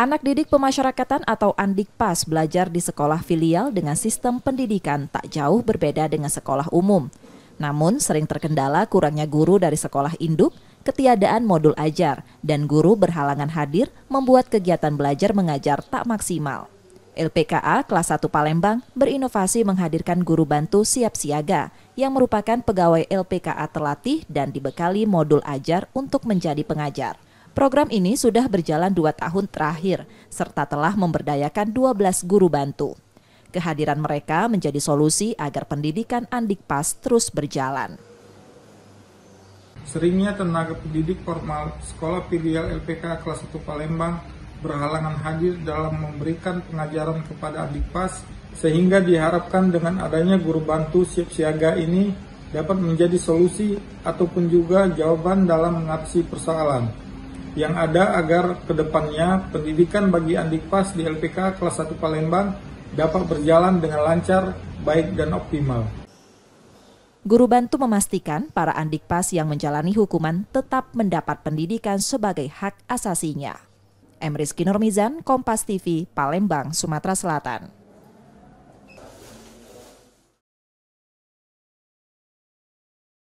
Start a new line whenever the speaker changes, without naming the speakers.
Anak didik pemasyarakatan atau Andikpas belajar di sekolah filial dengan sistem pendidikan tak jauh berbeda dengan sekolah umum. Namun sering terkendala kurangnya guru dari sekolah induk, ketiadaan modul ajar, dan guru berhalangan hadir membuat kegiatan belajar mengajar tak maksimal. LPKA kelas 1 Palembang berinovasi menghadirkan guru bantu siap siaga yang merupakan pegawai LPKA terlatih dan dibekali modul ajar untuk menjadi pengajar. Program ini sudah berjalan dua tahun terakhir, serta telah memberdayakan 12 guru bantu. Kehadiran mereka menjadi solusi agar pendidikan Andikpas terus berjalan.
Seringnya tenaga pendidik formal Sekolah Filial LPK kelas 1 Palembang berhalangan hadir dalam memberikan pengajaran kepada Andikpas sehingga diharapkan dengan adanya guru bantu siap siaga ini dapat menjadi solusi ataupun juga jawaban dalam mengatasi persoalan yang ada agar kedepannya pendidikan bagi Andikpas di LPK kelas 1 Palembang dapat berjalan dengan lancar, baik dan optimal.
Guru Bantu memastikan para Andikpas yang menjalani hukuman tetap mendapat pendidikan sebagai hak asasinya. Emris Normizan, Kompas TV, Palembang, Sumatera Selatan.